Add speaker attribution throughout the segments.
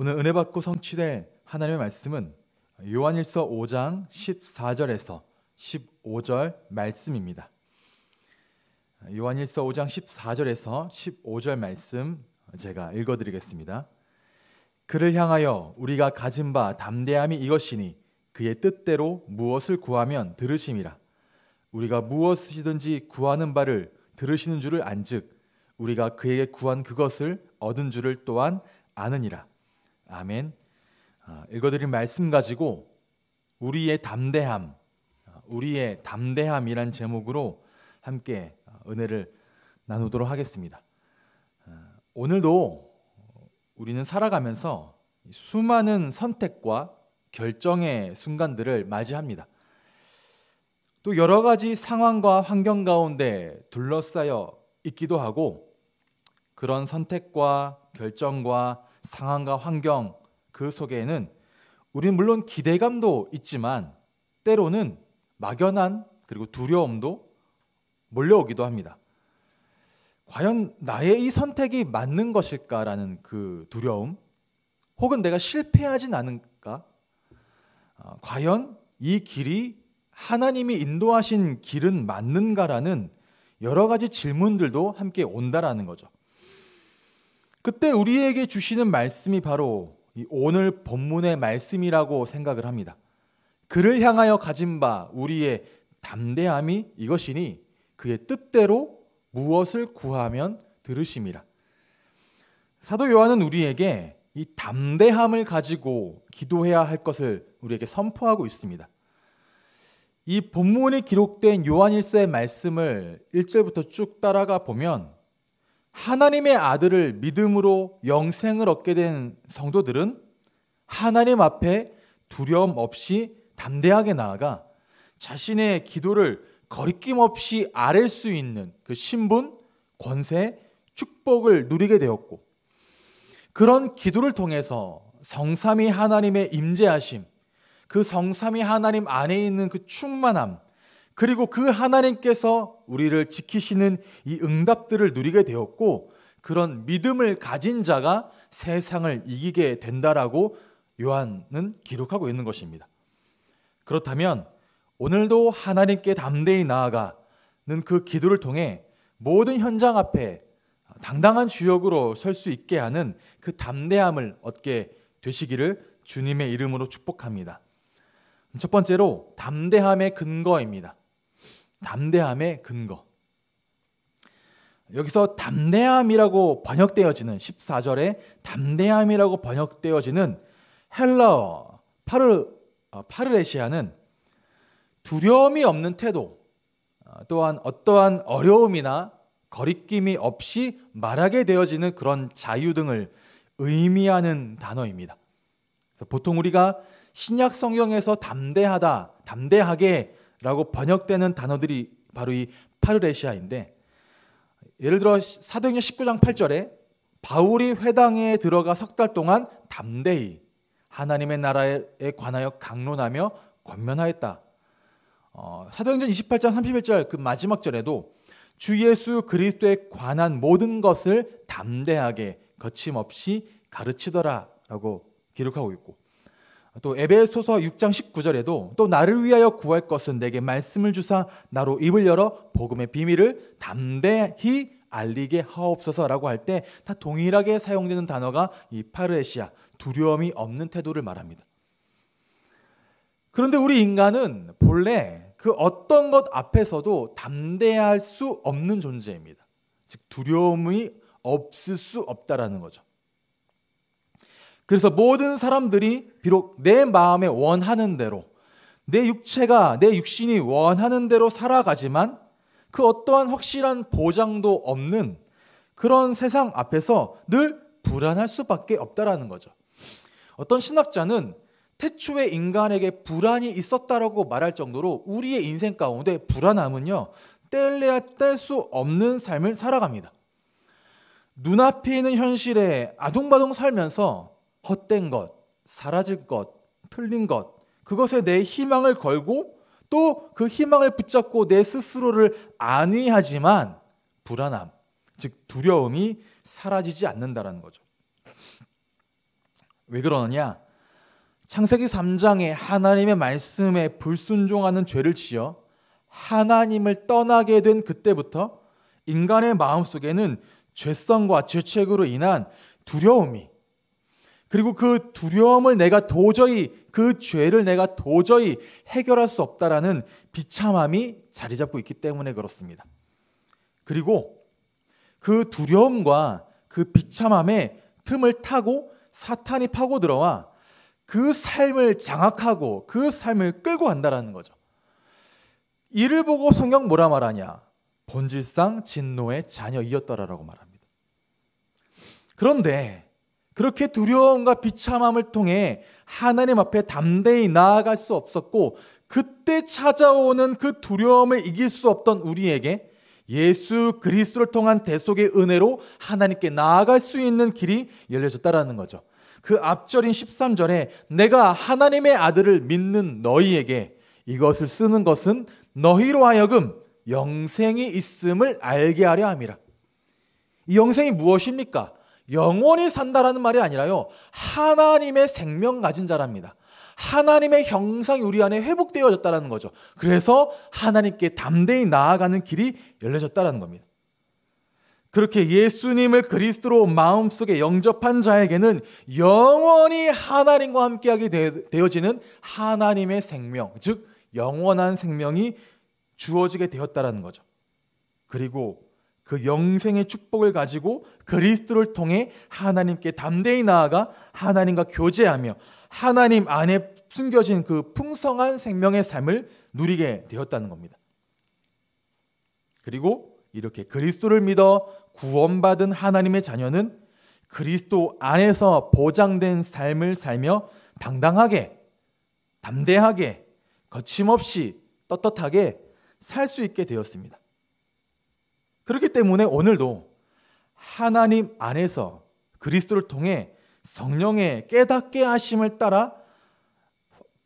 Speaker 1: 오늘 은혜 받고 성취된 하나님의 말씀은 요한일서 5장 14절에서 15절 말씀입니다. 요한일서 5장 14절에서 15절 말씀 제가 읽어 드리겠습니다. 그를 향하여 우리가 가진 바 담대함이 이것이니 그의 뜻대로 무엇을 구하면 들으심이라 우리가 무엇이든지 구하는 바를 들으시는 줄을 안즉 우리가 그에게 구한 그것을 얻은 줄을 또한 아느니라 아멘. 아, 읽어드린 말씀 가지고 우리의 담대함, 아, 우리의 담대함이란 제목으로 함께 아, 은혜를 나누도록 하겠습니다. 오늘도 우리는 살아가면서 수많은 선택과 결정의 순간들을 맞이합니다. 또 여러 가지 상황과 환경 가운데 둘러싸여 있기도 하고 그런 선택과 결정과 상황과 환경 그 속에는 우리는 물론 기대감도 있지만 때로는 막연한 그리고 두려움도 몰려오기도 합니다. 과연 나의 이 선택이 맞는 것일까라는 그 두려움 혹은 내가 실패하진 않을까? 어, 과연 이 길이 하나님이 인도하신 길은 맞는가라는 여러 가지 질문들도 함께 온다라는 거죠. 그때 우리에게 주시는 말씀이 바로 오늘 본문의 말씀이라고 생각을 합니다. 그를 향하여 가진 바 우리의 담대함이 이것이니 그의 뜻대로 무엇을 구하면 들으심이라. 사도 요한은 우리에게 이 담대함을 가지고 기도해야 할 것을 우리에게 선포하고 있습니다. 이 본문에 기록된 요한일서의 말씀을 1절부터 쭉 따라가 보면 하나님의 아들을 믿음으로 영생을 얻게 된 성도들은 하나님 앞에 두려움 없이 담대하게 나아가 자신의 기도를 거리낌 없이 아랠 수 있는 그 신분, 권세, 축복을 누리게 되었고 그런 기도를 통해서 성삼위 하나님의 임재하심, 그 성삼위 하나님 안에 있는 그 충만함, 그리고 그 하나님께서 우리를 지키시는 이 응답들을 누리게 되었고 그런 믿음을 가진 자가 세상을 이기게 된다라고 요한은 기록하고 있는 것입니다. 그렇다면 오늘도 하나님께 담대히 나아가는 그 기도를 통해 모든 현장 앞에 당당한 주역으로 설 수 있게 하는 그 담대함을 얻게 되시기를 주님의 이름으로 축복합니다. 첫 번째로 담대함의 근거입니다. 담대함의 근거. 여기서 담대함이라고 번역되어지는 14절에 담대함이라고 번역되어지는 헬라어 파르 어, 파르레시아는 두려움이 없는 태도 어, 또한 어떠한 어려움이나 거리낌이 없이 말하게 되어지는 그런 자유 등을 의미하는 단어입니다. 보통 우리가 신약 성경에서 담대하다, 담대하게 라고 번역되는 단어들이 바로 이 파르레시아인데 예를 들어 사도행전 19장 8절에 바울이 회당에 들어가 석 달 동안 담대히 하나님의 나라에 관하여 강론하며 권면하였다. 어, 사도행전 28장 31절 그 마지막 절에도 주 예수 그리스도에 관한 모든 것을 담대하게 거침없이 가르치더라라고 기록하고 있고 또 에베소서 6장 19절에도 또 나를 위하여 구할 것은 내게 말씀을 주사 나로 입을 열어 복음의 비밀을 담대히 알리게 하옵소서라고 할 때 다 동일하게 사용되는 단어가 이 파르에시아 두려움이 없는 태도를 말합니다. 그런데 우리 인간은 본래 그 어떤 것 앞에서도 담대할 수 없는 존재입니다. 즉 두려움이 없을 수 없다라는 거죠. 그래서 모든 사람들이 비록 내 마음에 원하는 대로 내 육체가 내 육신이 원하는 대로 살아가지만 그 어떠한 확실한 보장도 없는 그런 세상 앞에서 늘 불안할 수밖에 없다라는 거죠. 어떤 신학자는 태초에 인간에게 불안이 있었다라고 말할 정도로 우리의 인생 가운데 불안함은요 뗄래야 뗄 수 없는 삶을 살아갑니다. 눈앞에 있는 현실에 아둥바둥 살면서 헛된 것, 사라질 것, 틀린 것, 그것에 내 희망을 걸고 또 그 희망을 붙잡고 내 스스로를 안위하지만 불안함, 즉 두려움이 사라지지 않는다라는 거죠. 왜 그러느냐? 창세기 3장에 하나님의 말씀에 불순종하는 죄를 지어 하나님을 떠나게 된 그때부터 인간의 마음속에는 죄성과 죄책으로 인한 두려움이 그리고 그 두려움을 내가 도저히 그 죄를 내가 도저히 해결할 수 없다라는 비참함이 자리 잡고 있기 때문에 그렇습니다. 그리고 그 두려움과 그 비참함의 틈을 타고 사탄이 파고 들어와 그 삶을 장악하고 그 삶을 끌고 간다라는 거죠. 이를 보고 성경 뭐라 말하냐? 본질상 진노의 자녀이었더라라고 말합니다. 그런데 그렇게 두려움과 비참함을 통해 하나님 앞에 담대히 나아갈 수 없었고 그때 찾아오는 그 두려움을 이길 수 없던 우리에게 예수 그리스도를 통한 대속의 은혜로 하나님께 나아갈 수 있는 길이 열려졌다라는 거죠. 그 앞절인 13절에 내가 하나님의 아들을 믿는 너희에게 이것을 쓰는 것은 너희로 하여금 영생이 있음을 알게 하려 함이라. 이 영생이 무엇입니까? 영원히 산다라는 말이 아니라요. 하나님의 생명 가진 자랍니다. 하나님의 형상이 우리 안에 회복되어졌다라는 거죠. 그래서 하나님께 담대히 나아가는 길이 열려졌다라는 겁니다. 그렇게 예수님을 그리스도로 마음속에 영접한 자에게는 영원히 하나님과 함께하게 되어지는 하나님의 생명, 즉 영원한 생명이 주어지게 되었다라는 거죠. 그리고 그 영생의 축복을 가지고 그리스도를 통해 하나님께 담대히 나아가 하나님과 교제하며 하나님 안에 숨겨진 그 풍성한 생명의 삶을 누리게 되었다는 겁니다. 그리고 이렇게 그리스도를 믿어 구원받은 하나님의 자녀는 그리스도 안에서 보장된 삶을 살며 당당하게, 담대하게, 거침없이, 떳떳하게 살 수 있게 되었습니다. 그렇기 때문에 오늘도 하나님 안에서 그리스도를 통해 성령의 깨닫게 하심을 따라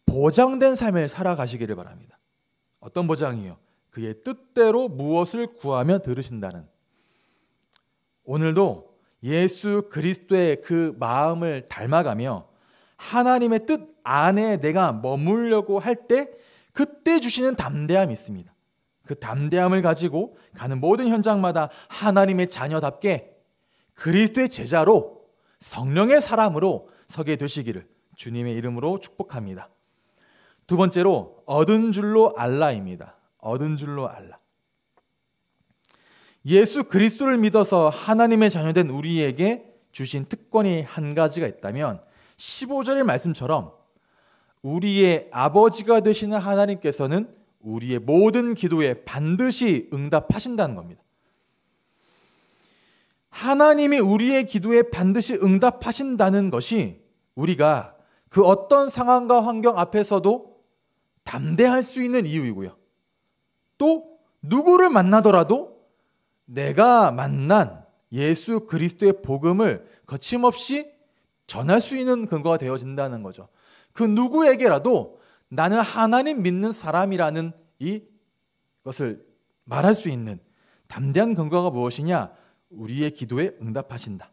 Speaker 1: 보장된 삶을 살아가시기를 바랍니다. 어떤 보장이요? 그의 뜻대로 무엇을 구하며 들으신다는 오늘도 예수 그리스도의 그 마음을 닮아가며 하나님의 뜻 안에 내가 머물려고 할 때 그때 주시는 담대함이 있습니다. 그 담대함을 가지고 가는 모든 현장마다 하나님의 자녀답게 그리스도의 제자로 성령의 사람으로 서게 되시기를 주님의 이름으로 축복합니다. 두 번째로 얻은 줄로 알라입니다. 얻은 줄로 알라. 예수 그리스도를 믿어서 하나님의 자녀된 우리에게 주신 특권이 한 가지가 있다면 15절의 말씀처럼 우리의 아버지가 되시는 하나님께서는 우리의 모든 기도에 반드시 응답하신다는 겁니다. 하나님이 우리의 기도에 반드시 응답하신다는 것이 우리가 그 어떤 상황과 환경 앞에서도 담대할 수 있는 이유이고요. 또 누구를 만나더라도 내가 만난 예수 그리스도의 복음을 거침없이 전할 수 있는 근거가 되어진다는 거죠. 그 누구에게라도 나는 하나님 믿는 사람이라는 이것을 말할 수 있는 담대한 근거가 무엇이냐? 우리의 기도에 응답하신다.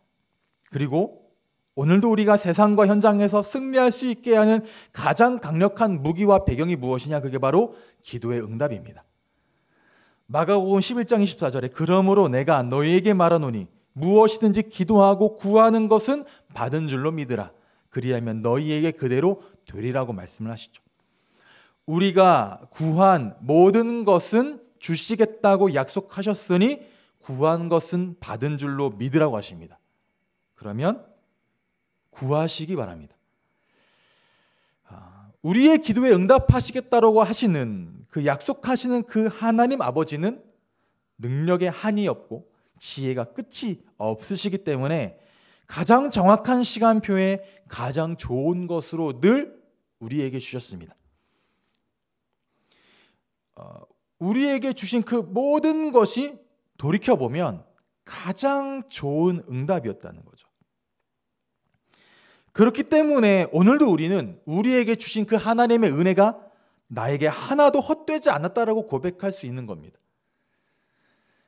Speaker 1: 그리고 오늘도 우리가 세상과 현장에서 승리할 수 있게 하는 가장 강력한 무기와 배경이 무엇이냐? 그게 바로 기도의 응답입니다. 마가복음 11장 24절에 그러므로 내가 너희에게 말하노니 무엇이든지 기도하고 구하는 것은 받은 줄로 믿으라. 그리하면 너희에게 그대로 되리라고 말씀을 하시죠. 우리가 구한 모든 것은 주시겠다고 약속하셨으니 구한 것은 받은 줄로 믿으라고 하십니다. 그러면 구하시기 바랍니다. 아, 우리의 기도에 응답하시겠다라고 하시는 그 약속하시는 그 하나님 아버지는 능력에 한이 없고 지혜가 끝이 없으시기 때문에 가장 정확한 시간표에 가장 좋은 것으로 늘 우리에게 주셨습니다. 어, 우리에게 주신 그 모든 것이 돌이켜 보면 가장 좋은 응답이었다는 거죠. 그렇기 때문에 오늘도 우리는 우리에게 주신 그 하나님의 은혜가 나에게 하나도 헛되지 않았다라고 고백할 수 있는 겁니다.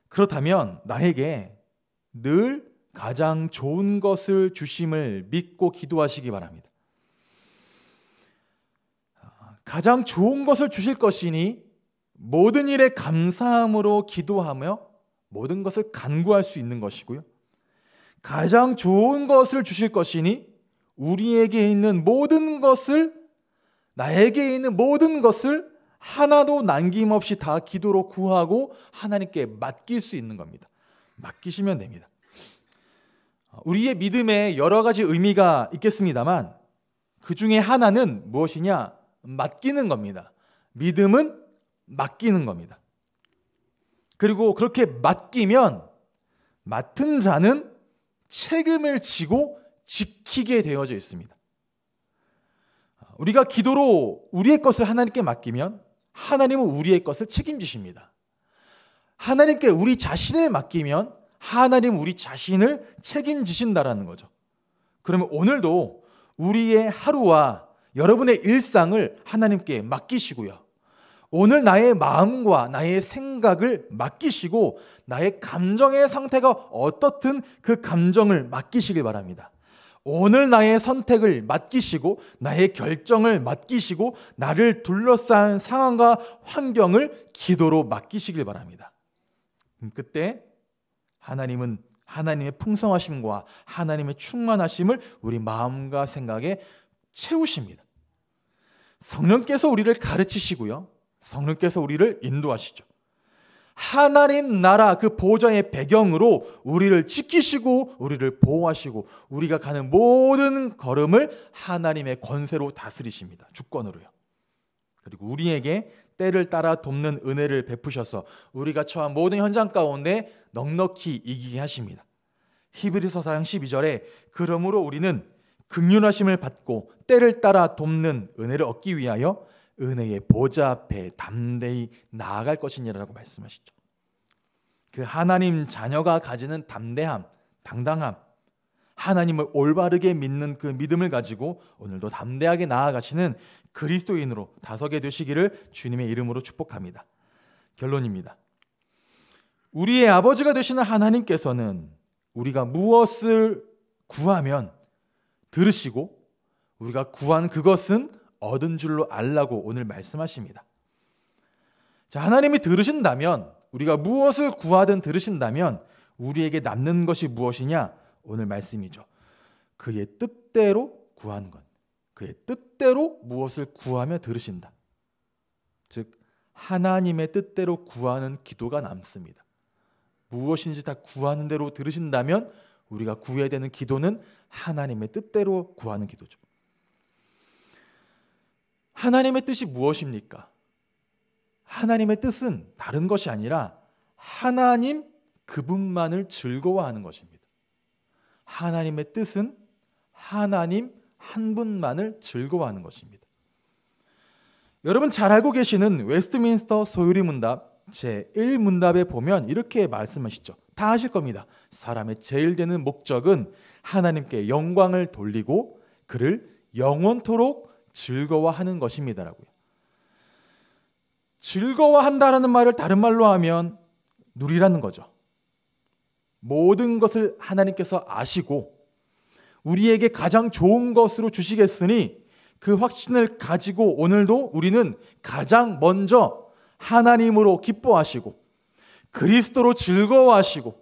Speaker 1: 그렇다면 나에게 늘 가장 좋은 것을 주심을 믿고 기도하시기 바랍니다. 아, 가장 좋은 것을 주실 것이니 모든 일에 감사함으로 기도하며 모든 것을 간구할 수 있는 것이고요. 가장 좋은 것을 주실 것이니 우리에게 있는 모든 것을 나에게 있는 모든 것을 하나도 남김없이 다 기도로 구하고 하나님께 맡길 수 있는 겁니다. 맡기시면 됩니다. 우리의 믿음에 여러 가지 의미가 있겠습니다만 그 중에 하나는 무엇이냐? 맡기는 겁니다. 믿음은 맡기는 겁니다. 그리고 그렇게 맡기면 맡은 자는 책임을 지고 지키게 되어져 있습니다. 우리가 기도로 우리의 것을 하나님께 맡기면 하나님은 우리의 것을 책임지십니다. 하나님께 우리 자신을 맡기면 하나님 우리 자신을 책임지신다라는 거죠. 그러면 오늘도 우리의 하루와 여러분의 일상을 하나님께 맡기시고요. 오늘 나의 마음과 나의 생각을 맡기시고 나의 감정의 상태가 어떻든 그 감정을 맡기시길 바랍니다. 오늘 나의 선택을 맡기시고 나의 결정을 맡기시고 나를 둘러싼 상황과 환경을 기도로 맡기시길 바랍니다. 음, 그때 하나님은 하나님의 풍성하심과 하나님의 충만하심을 우리 마음과 생각에 채우십니다. 성령께서 우리를 가르치시고요. 성령께서 우리를 인도하시죠. 하나님 나라 그 보좌의 배경으로 우리를 지키시고 우리를 보호하시고 우리가 가는 모든 걸음을 하나님의 권세로 다스리십니다. 주권으로요. 그리고 우리에게 때를 따라 돕는 은혜를 베푸셔서 우리가 처한 모든 현장 가운데 넉넉히 이기게 하십니다. 히브리서 4장 12절에 그러므로 우리는 극률하심을 받고 때를 따라 돕는 은혜를 얻기 위하여 은혜의 보좌 앞에 담대히 나아갈 것이니라고 말씀하시죠. 그 하나님 자녀가 가지는 담대함, 당당함, 하나님을 올바르게 믿는 그 믿음을 가지고 오늘도 담대하게 나아가시는 그리스도인으로 다서게 되시기를 주님의 이름으로 축복합니다. 결론입니다. 우리의 아버지가 되시는 하나님께서는 우리가 무엇을 구하면 들으시고 우리가 구한 그것은 얻은 줄로 알라고 오늘 말씀하십니다. 자, 하나님이 들으신다면 우리가 무엇을 구하든 들으신다면 우리에게 남는 것이 무엇이냐? 오늘 말씀이죠. 그의 뜻대로 구하 것. 그의 뜻대로 무엇을 구하며 들으신다. 즉 하나님의 뜻대로 구하는 기도가 남습니다. 무엇인지 다 구하는 대로 들으신다면 우리가 구해야 되는 기도는 하나님의 뜻대로 구하는 기도죠. 하나님의 뜻이 무엇입니까? 하나님의 뜻은 다른 것이 아니라 하나님 그분만을 즐거워하는 것입니다. 하나님의 뜻은 하나님 한 분만을 즐거워하는 것입니다. 여러분 잘 알고 계시는 웨스트민스터 소유리 문답 제1 문답에 보면 이렇게 말씀하시죠. 다 하실 겁니다. 사람의 제일 되는 목적은 하나님께 영광을 돌리고 그를 영원토록 즐거워하는 것입니다라고요. 즐거워한다라는 말을 다른 말로 하면 누리라는 거죠. 모든 것을 하나님께서 아시고 우리에게 가장 좋은 것으로 주시겠으니 그 확신을 가지고 오늘도 우리는 가장 먼저 하나님으로 기뻐하시고 그리스도로 즐거워하시고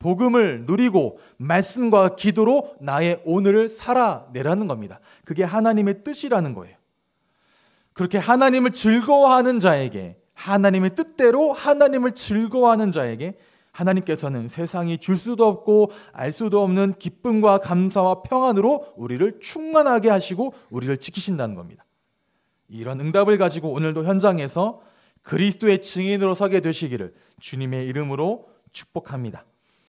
Speaker 1: 복음을 누리고 말씀과 기도로 나의 오늘을 살아내라는 겁니다. 그게 하나님의 뜻이라는 거예요. 그렇게 하나님을 즐거워하는 자에게 하나님의 뜻대로 하나님을 즐거워하는 자에게 하나님께서는 세상이 줄 수도 없고 알 수도 없는 기쁨과 감사와 평안으로 우리를 충만하게 하시고 우리를 지키신다는 겁니다. 이런 응답을 가지고 오늘도 현장에서 그리스도의 증인으로 서게 되시기를 주님의 이름으로 축복합니다.